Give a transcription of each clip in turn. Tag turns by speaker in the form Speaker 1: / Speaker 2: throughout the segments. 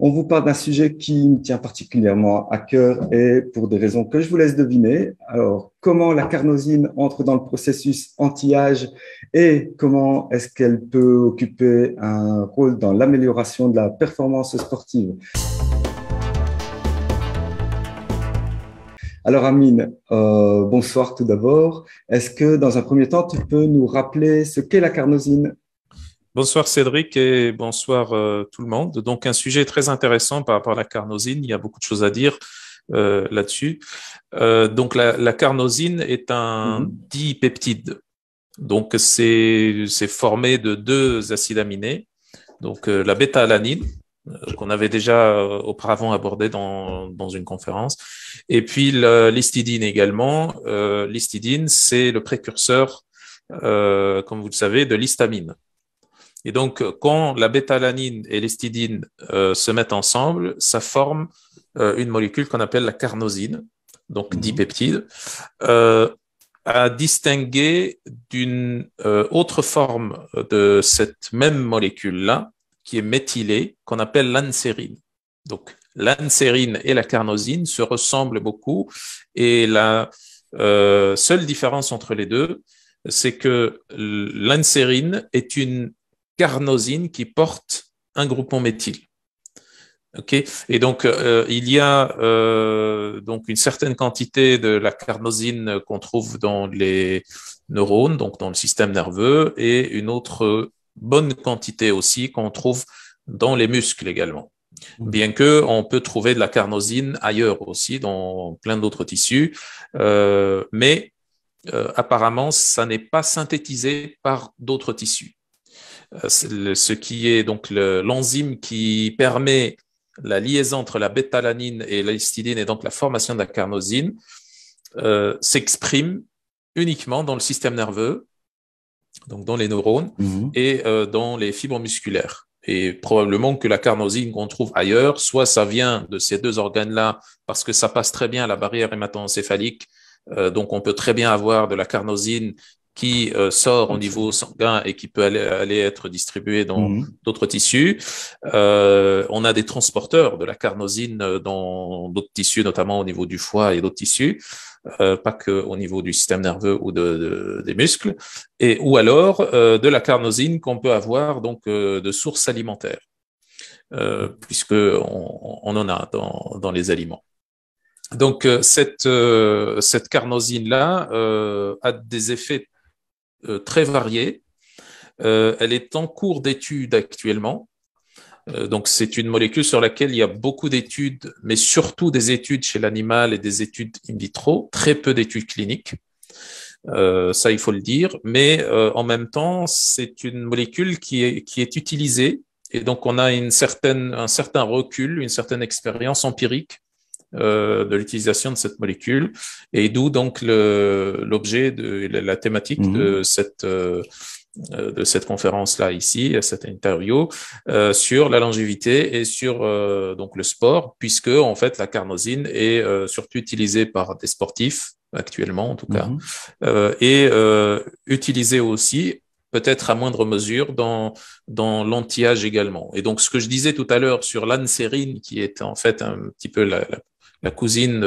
Speaker 1: On vous parle d'un sujet qui me tient particulièrement à cœur et pour des raisons que je vous laisse deviner. Alors, comment la carnosine entre dans le processus anti-âge et comment est-ce qu'elle peut occuper un rôle dans l'amélioration de la performance sportive Alors Amine, euh, bonsoir tout d'abord. Est-ce que dans un premier temps, tu peux nous rappeler ce qu'est la carnosine Bonsoir Cédric et bonsoir euh, tout le monde. Donc un sujet très intéressant par rapport à la carnosine, il y a beaucoup de choses à dire euh, là-dessus. Euh, donc la, carnosine est un mhm. dipeptide. Donc c'est, formé de deux acides aminés, donc la bêta-alanine qu'on avait déjà auparavant abordé dans, une conférence. Et puis l'istidine l'histidine également. l'histidine, c'est le précurseur, comme vous le savez, de l'histamine. Et donc, euh, quand la bétalanine et l'estidine euh, se mettent ensemble, ça forme euh, une molécule qu'on appelle la carnosine, donc mhm. dipeptide, à distinguer d'une autre forme de cette même molécule-là, qui est méthylée, qu'on appelle l'ansérine. Donc, l'ansérine et la carnosine se ressemblent beaucoup, et la seule différence entre les deux, c'est que l'ansérine est une carnosine qui porte un groupement méthyle. ok et donc, euh, il y a euh, donc une certaine quantité de la carnosine qu'on trouve dans les neurones, donc dans le système nerveux, et une autre bonne quantité aussi qu'on trouve dans les muscles également. Mmh. Bien que on peut trouver de la carnosine ailleurs aussi, dans plein d'autres tissus, euh, mais apparemment, ça n'est pas synthétisé par d'autres tissus. Euh, ce qui est donc l'enzyme qui permet la liaison entre la bétalanine et l'histidine et donc la formation de la carnosine, euh, s'exprime uniquement dans le système nerveux, donc dans les neurones mhm. et euh, dans les fibres musculaires. Et probablement que la carnosine qu'on trouve ailleurs, soit ça vient de ces deux organes-là parce que ça passe très bien à la barrière hémato donc on peut très bien avoir de la carnosine qui euh, sort au niveau sanguin et qui peut aller, aller être distribué dans mhm. d'autres tissus. Euh, on a des transporteurs de la carnosine euh, dans d'autres tissus, notamment au niveau du foie et d'autres tissus. Euh, pas que au niveau du système nerveux ou de, des muscles, et ou alors euh, de la carnosine qu'on peut avoir donc de sources alimentaires, puisque on, on, en a dans, dans les aliments. Donc cette, cette carnosine là euh, a des effets euh, très variée. Euh, elle est en cours d'étude actuellement. Euh, donc, c'est une molécule sur laquelle il y a beaucoup d'études, mais surtout des études chez l'animal et des études in vitro, très peu d'études cliniques. ça, il faut le dire. Mais en même temps, c'est une molécule qui est, utilisée. Et donc, on a un certain recul, une certaine expérience empirique euh, de l'utilisation de cette molécule, et d'où donc l'objet de la, thématique de mhm. cette euh, euh, de cette conférence-là ici, à cette interview, sur la longévité et sur donc le sport, puisque en fait la carnosine est surtout utilisée par des sportifs actuellement en tout cas, mhm. et utilisée aussi peut-être à moindre mesure dans, dans l'anti-âge également. Et donc, ce que je disais tout à l'heure sur l'ansérine qui est en fait un petit peu la la cousine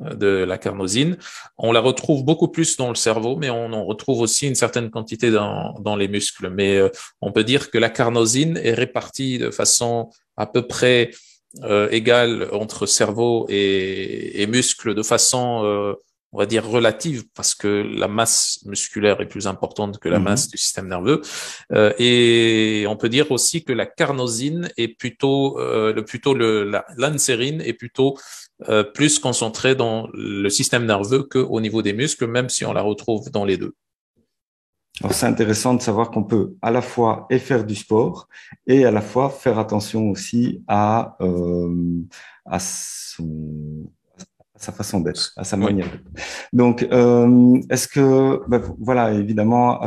Speaker 1: de, la carnosine. On la retrouve beaucoup plus dans le cerveau, mais on en retrouve aussi une certaine quantité dans, les muscles. Mais euh, on peut dire que la carnosine est répartie de façon à peu près euh, égale entre cerveau et, et muscles, de façon euh, on va dire relative parce que la masse musculaire est plus importante que la mhm. masse du système nerveux. Euh, et on peut dire aussi que la carnosine est plutôt euh, le plutôt le l'ansérine est plutôt euh, plus concentrée dans le système nerveux qu'au niveau des muscles, même si on la retrouve dans les deux. Alors c'est intéressant de savoir qu'on peut à la fois faire du sport et à la fois faire attention aussi à, à son à sa façon d'être, à sa manière Donc, euh, est-ce que, bah, voilà, évidemment,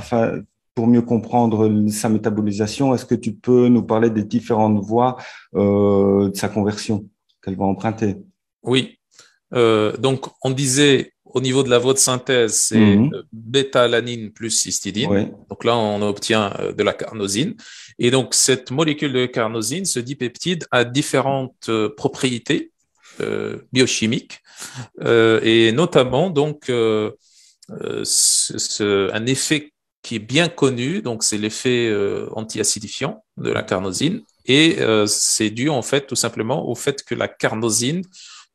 Speaker 1: pour mieux comprendre sa métabolisation, est-ce que tu peux nous parler des différentes voies euh, de sa conversion qu'elle va emprunter Oui. Euh, donc, on disait au niveau de la voie de synthèse, c'est mhm. bêta plus cystidine. Donc là, on obtient de la carnosine. Et donc, cette molécule de carnosine, ce dipeptide, a différentes propriétés euh, biochimiques euh, et notamment donc euh, un effet qui est bien connu, donc c'est l'effet anti-acidifiant de la carnosine et c'est dû en fait tout simplement au fait que la carnosine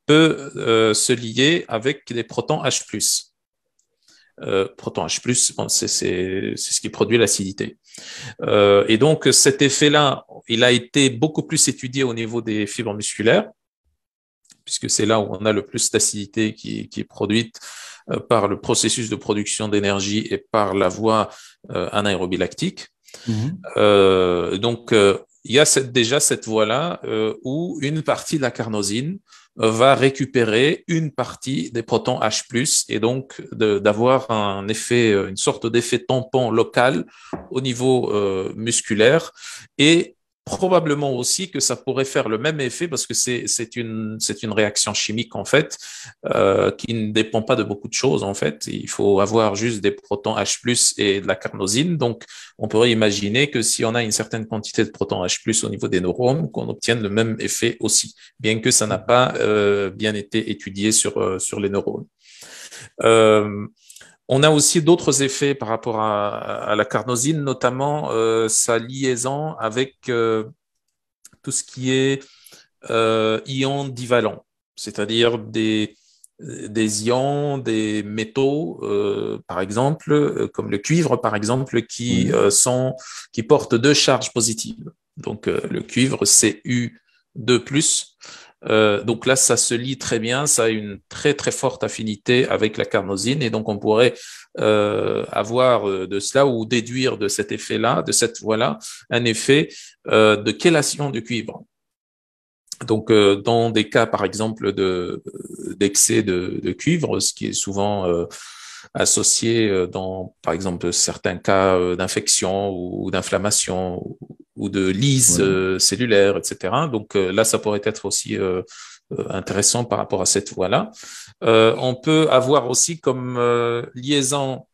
Speaker 1: peut se lier avec des protons H+. protons H+, c'est ce qui produit l'acidité. et donc cet effet-là, il a été beaucoup plus étudié au niveau des fibres musculaires, que c'est là où on a le plus d'acidité qui, est produite euh, par le processus de production d'énergie et par la voie euh, lactique. Mhm. Euh, donc, euh, il y a cette, déjà cette voie-là où une partie de la carnosine va récupérer une partie des protons H+, et donc d'avoir un effet, une sorte d'effet tampon local au niveau musculaire et probablement aussi que ça pourrait faire le même effet parce que c'est une, c'est une réaction chimique en fait euh, qui ne dépend pas de beaucoup de choses en fait. Il faut avoir juste des protons H+ et de la carnosine. Donc on pourrait imaginer que si on a une certaine quantité de protons H+ au niveau des neurones, qu'on obtienne le même effet aussi, bien que ça n'a pas euh, bien été étudié sur euh, sur les neurones. Euh, on a aussi d'autres effets par rapport à, la carnosine, notamment euh, sa liaison avec euh, tout ce qui est euh, ion ions divalents, c'est-à-dire des, des ions, des métaux, par exemple, comme le cuivre, par exemple, qui sont qui portent deux charges positives. Donc le cuivre Cu2+, euh, donc là, ça se lit très bien, ça a une très très forte affinité avec la carnosine, et donc on pourrait euh, avoir euh, de cela ou déduire de cet effet-là, de cette voie-là, un effet de chélation du cuivre. Donc, dans des cas, par exemple, d'excès de, de, cuivre, ce qui est souvent associé dans, par exemple, certains cas d'infection ou d'inflammation ou de lise cellulaires, euh, cellulaire, etc. Donc euh, là, ça pourrait être aussi euh, intéressant par rapport à cette voie-là. on peut avoir aussi comme liaison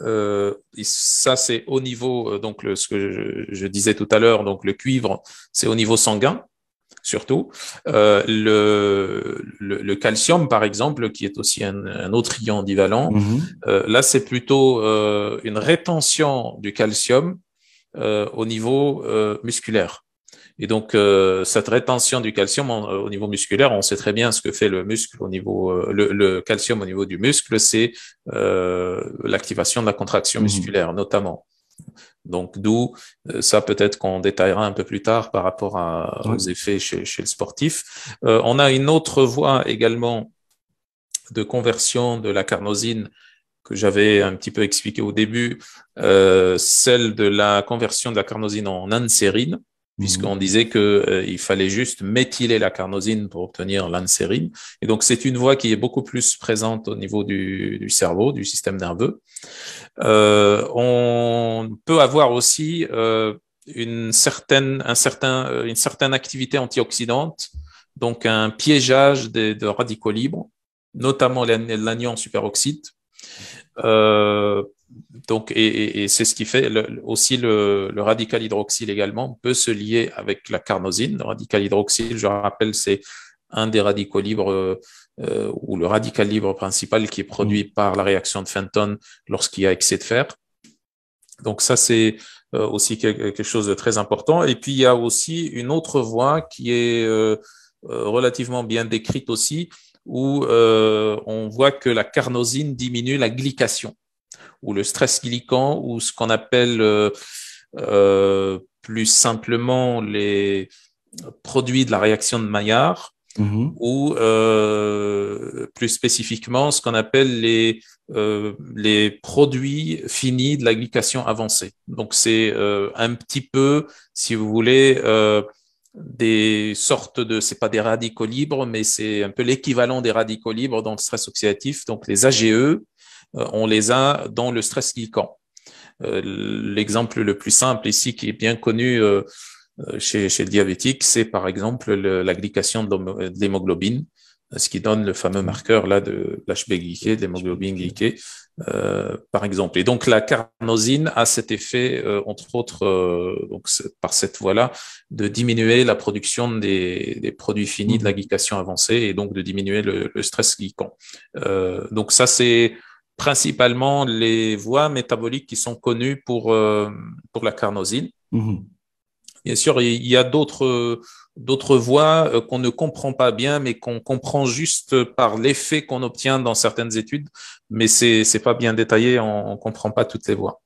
Speaker 1: ça, c'est au niveau, donc ce que je, disais tout à l'heure, donc le cuivre, c'est au niveau sanguin surtout. le, le, calcium, par exemple, qui est aussi un, autre ion divalent, mm-hmm. là, c'est plutôt une rétention du calcium euh, au niveau euh, musculaire. Et donc, euh, cette rétention du calcium au niveau musculaire, on sait très bien ce que fait le muscle au niveau, le, calcium au niveau du muscle, c'est l'activation de la contraction mmh. musculaire, notamment. Donc, d'où ça peut-être qu'on détaillera un peu plus tard par rapport aux effets chez, chez le sportif. on a une autre voie également de conversion de la carnosine que j'avais un petit peu expliqué au début, euh, celle de la conversion de la carnosine en ansérine, mhm. puisqu'on disait que euh, il fallait juste méthyler la carnosine pour obtenir l'ansérine. Et donc c'est une voie qui est beaucoup plus présente au niveau du, cerveau, du système nerveux. Euh, on peut avoir aussi une certaine, un certain, une certaine activité antioxydante, donc un piégeage des, de radicaux libres, notamment l'anion superoxyde, euh, donc, et, c'est ce qui fait aussi le, radical hydroxyle également peut se lier avec la carnosine. Le radical hydroxyle, je rappelle, c'est un des radicaux libres euh, euh, ou le radical libre principal qui est produit mm. par la réaction de Fenton lorsqu'il y a excès de fer. Donc ça, c'est aussi quelque chose de très important. Et puis, il y a aussi une autre voie qui est relativement bien décrite aussi, où euh, on voit que la carnosine diminue la glycation, ou le stress glycan, ou ce qu'on appelle euh, euh plus simplement les produits de la réaction de Maillard, mhm. ou euh, plus spécifiquement ce qu'on appelle les, euh, les produits finis de la glycation avancée. Donc c'est un petit peu, si vous voulez, des sortes de, c'est pas des radicaux libres, mais c'est un peu l'équivalent des radicaux libres dans le stress oxydatif. Donc les AGE, euh, on les a dans le stress glycan euh, L'exemple le plus simple ici qui est bien connu euh, chez, le diabétique, c'est par exemple l'aglication de l'hémoglobine ce qui donne le fameux marqueur là de l'HB glyqué, de l'hémoglobine glyquée, euh, par exemple. Et donc la carnosine a cet effet, euh, entre autres, euh, donc par cette voie-là, de diminuer la production des, produits finis de mm-hmm. la glycation avancée et donc de diminuer le, stress glycan. Euh, donc ça, c'est principalement les voies métaboliques qui sont connues pour, pour la carnosine. Mm-hmm. Bien sûr, il y a d'autres d'autres voies euh, qu'on ne comprend pas bien, mais qu'on comprend juste par l'effet qu'on obtient dans certaines études. Mais c'est c'est pas bien détaillé, on, comprend pas toutes les voies.